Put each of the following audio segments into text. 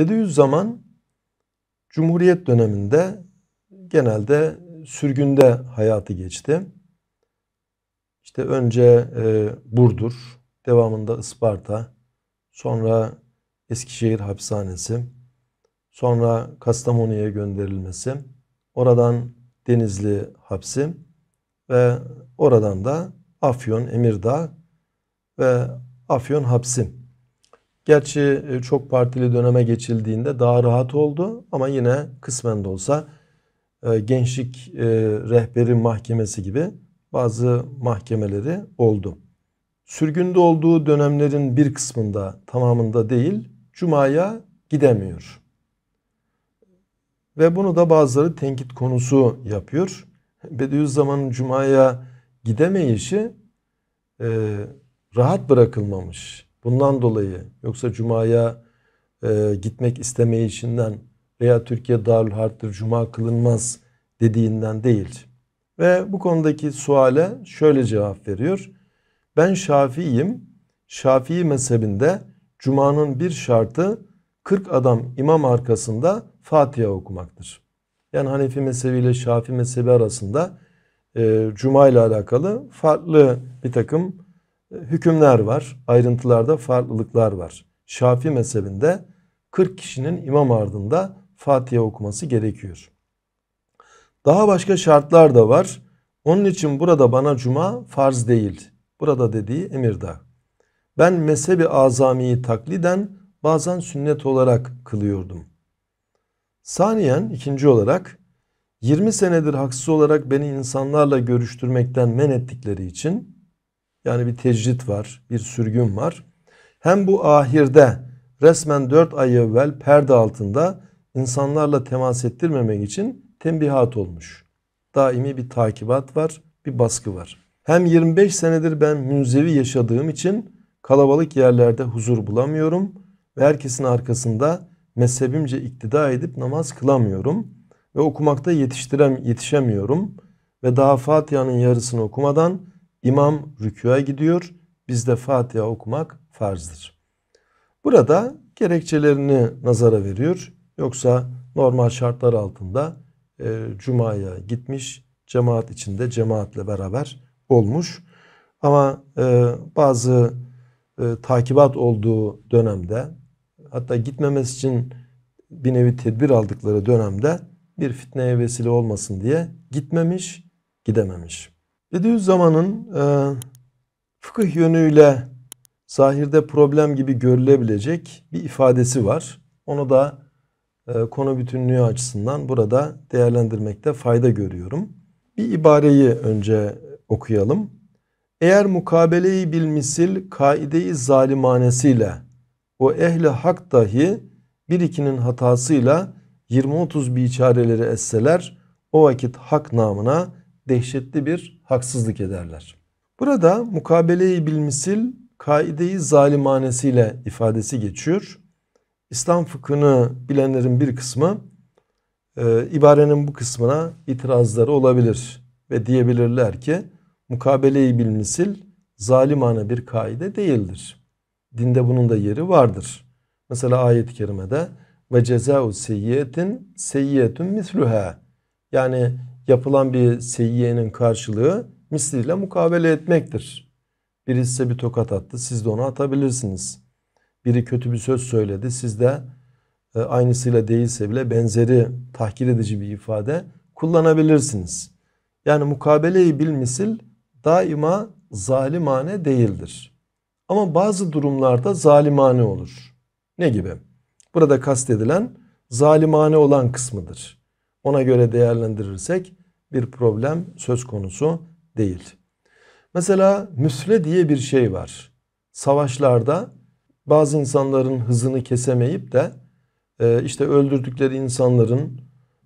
Bediüzzaman Cumhuriyet döneminde genelde sürgünde hayatı geçti. İşte önce e, Burdur, devamında Isparta, sonra Eskişehir hapishanesi, sonra Kastamonu'ya gönderilmesi, oradan Denizli hapsi ve oradan da Afyon, Emirdağ ve Afyon hapsi Gerçi e, çok partili döneme geçildiğinde daha rahat oldu ama yine kısmen de olsa e, gençlik e, rehberi mahkemesi gibi bazı mahkemeleri oldu. Sürgünde olduğu dönemlerin bir kısmında tamamında değil Cuma'ya gidemiyor. Ve bunu da bazıları tenkit konusu yapıyor. Bediüzzaman'ın Cuma'ya gidemeyişi rahat bırakılmamış Bundan dolayı yoksa Cuma'ya e, gitmek içinden veya Türkiye Darül Harp'tir Cuma kılınmaz dediğinden değil. Ve bu konudaki suale şöyle cevap veriyor. Ben Şafiiyim. Şafii mezhebinde Cuma'nın bir şartı 40 adam imam arkasında Fatiha okumaktır. Yani Hanefi mezhebi ile Şafii mezhebi arasında e, Cuma ile alakalı farklı bir takım hükümler var. Ayrıntılarda farklılıklar var. Şafi mezhebinde 40 kişinin imam ardında Fatiha okuması gerekiyor. Daha başka şartlar da var. Onun için burada bana cuma farz değil. Burada dediği emirda. Ben mezhebi azamiyi takliden bazen sünnet olarak kılıyordum. Saniyen ikinci olarak 20 senedir haksız olarak beni insanlarla görüştürmekten men ettikleri için yani bir tecrit var, bir sürgün var. Hem bu ahirde resmen 4 ay evvel perde altında insanlarla temas ettirmemek için tembihat olmuş. Daimi bir takibat var, bir baskı var. Hem 25 senedir ben münzevi yaşadığım için kalabalık yerlerde huzur bulamıyorum ve herkesin arkasında mezhebimce iktida edip namaz kılamıyorum ve okumakta yetiştirem yetişemiyorum ve daha Fatiha'nın yarısını okumadan İmam rükûa gidiyor. Bizde Fatiha okumak farzdır. Burada gerekçelerini nazara veriyor. Yoksa normal şartlar altında e, Cuma'ya gitmiş, cemaat içinde cemaatle beraber olmuş. Ama e, bazı e, takibat olduğu dönemde hatta gitmemesi için bir nevi tedbir aldıkları dönemde bir fitneye vesile olmasın diye gitmemiş, gidememiş. Bediüzzaman'ın e, fıkıh yönüyle zahirde problem gibi görülebilecek bir ifadesi var. Onu da e, konu bütünlüğü açısından burada değerlendirmekte fayda görüyorum. Bir ibareyi önce okuyalım. Eğer mukabeleyi bil misil kaideyi zalimanesiyle o ehli hak dahi bir ikinin hatasıyla 20-30 biçareleri esseler o vakit hak namına dehşetli bir haksızlık ederler. Burada mukabeleyi bilmisil kaideyi zalimanesiyle ifadesi geçiyor. İslam fıkhını bilenlerin bir kısmı e, ibarenin bu kısmına itirazları olabilir ve diyebilirler ki mukabeleyi bilmisil zalimane bir kaide değildir. Dinde bunun da yeri vardır. Mesela ayet-i kerimede ve cezau seyyiyetin seyyiyetun misluha yani yapılan bir seyyiyenin karşılığı misliyle mukabele etmektir. Biri size bir tokat attı siz de onu atabilirsiniz. Biri kötü bir söz söyledi siz de e, aynısıyla değilse bile benzeri tahkir edici bir ifade kullanabilirsiniz. Yani mukabeleyi bil misil daima zalimane değildir. Ama bazı durumlarda zalimane olur. Ne gibi? Burada kastedilen zalimane olan kısmıdır. Ona göre değerlendirirsek bir problem söz konusu değil. Mesela müsle diye bir şey var. Savaşlarda bazı insanların hızını kesemeyip de e, işte öldürdükleri insanların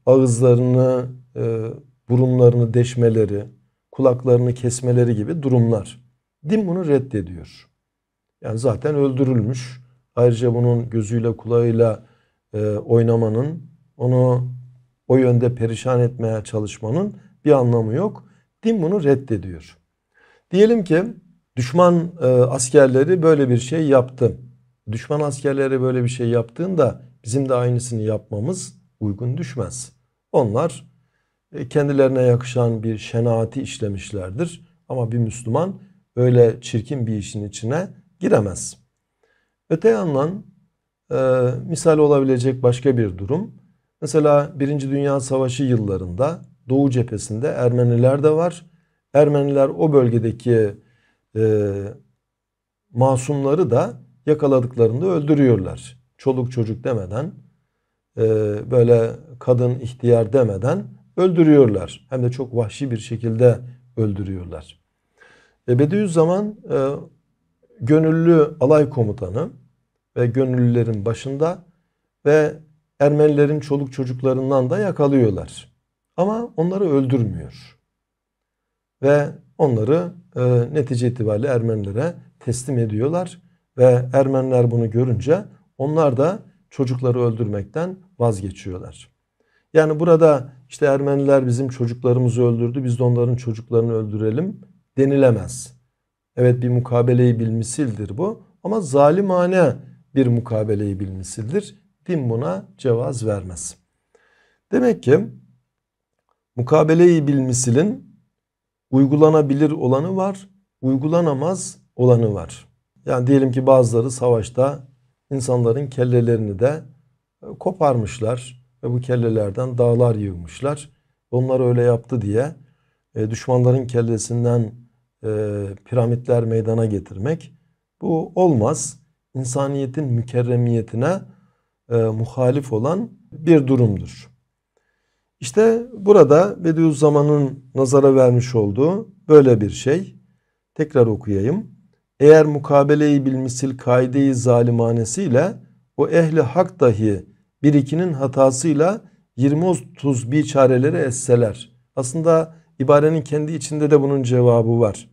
ağızlarını, e, burunlarını deşmeleri, kulaklarını kesmeleri gibi durumlar. Din bunu reddediyor. Yani zaten öldürülmüş. Ayrıca bunun gözüyle kulağıyla e, oynamanın, onu o yönde perişan etmeye çalışmanın bir anlamı yok. Din bunu reddediyor. Diyelim ki düşman e, askerleri böyle bir şey yaptı. Düşman askerleri böyle bir şey yaptığında bizim de aynısını yapmamız uygun düşmez. Onlar e, kendilerine yakışan bir şenaati işlemişlerdir. Ama bir Müslüman böyle çirkin bir işin içine giremez. Öte yandan e, misal olabilecek başka bir durum Mesela Birinci Dünya Savaşı yıllarında Doğu cephesinde Ermeniler de var. Ermeniler o bölgedeki e, masumları da yakaladıklarında öldürüyorlar. Çoluk çocuk demeden e, böyle kadın ihtiyar demeden öldürüyorlar. Hem de çok vahşi bir şekilde öldürüyorlar. E, Bediüzzaman e, gönüllü alay komutanı ve gönüllülerin başında ve Ermenilerin çoluk çocuklarından da yakalıyorlar. Ama onları öldürmüyor. Ve onları e, netice itibariyle Ermenilere teslim ediyorlar. Ve Ermeniler bunu görünce onlar da çocukları öldürmekten vazgeçiyorlar. Yani burada işte Ermeniler bizim çocuklarımızı öldürdü biz de onların çocuklarını öldürelim denilemez. Evet bir mukabeleyi bilmisildir bu ama zalimane bir mukabeleyi bilmisildir din buna cevaz vermez. Demek ki mukabeleyi bil misilin uygulanabilir olanı var, uygulanamaz olanı var. Yani diyelim ki bazıları savaşta insanların kellelerini de e, koparmışlar ve bu kellelerden dağlar yığmışlar. Onlar öyle yaptı diye e, düşmanların kellesinden e, piramitler meydana getirmek bu olmaz. İnsaniyetin mükerremiyetine e, muhalif olan bir durumdur. İşte burada Bediüzzaman'ın nazara vermiş olduğu böyle bir şey. Tekrar okuyayım. Eğer mukabeleyi bilmisil kaideyi zalimanesiyle o ehli hak dahi bir ikinin hatasıyla 20-30 çareleri esseler. Aslında ibarenin kendi içinde de bunun cevabı var.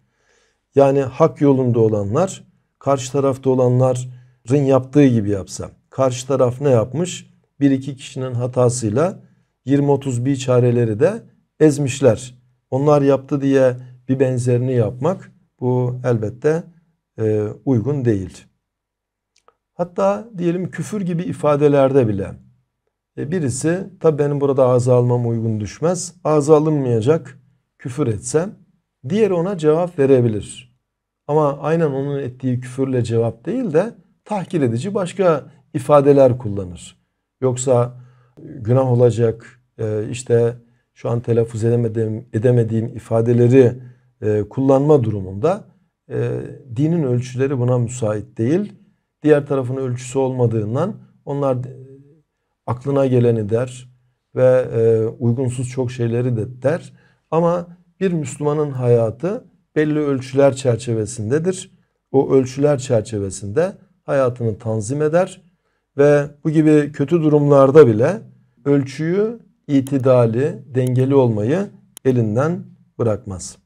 Yani hak yolunda olanlar, karşı tarafta olanların yaptığı gibi yapsam karşı taraf ne yapmış? Bir iki kişinin hatasıyla 20-30 bir çareleri de ezmişler. Onlar yaptı diye bir benzerini yapmak bu elbette e, uygun değil. Hatta diyelim küfür gibi ifadelerde bile e, birisi tabi benim burada ağza almam uygun düşmez. Ağza alınmayacak küfür etsem diğeri ona cevap verebilir. Ama aynen onun ettiği küfürle cevap değil de tahkir edici başka ifadeler kullanır. Yoksa günah olacak e, işte şu an telaffuz edemediğim, edemediğim ifadeleri e, kullanma durumunda e, dinin ölçüleri buna müsait değil. Diğer tarafın ölçüsü olmadığından onlar aklına geleni der ve uygunsuz çok şeyleri de der. Ama bir Müslümanın hayatı belli ölçüler çerçevesindedir. O ölçüler çerçevesinde hayatını tanzim eder ve bu gibi kötü durumlarda bile ölçüyü, itidali, dengeli olmayı elinden bırakmaz.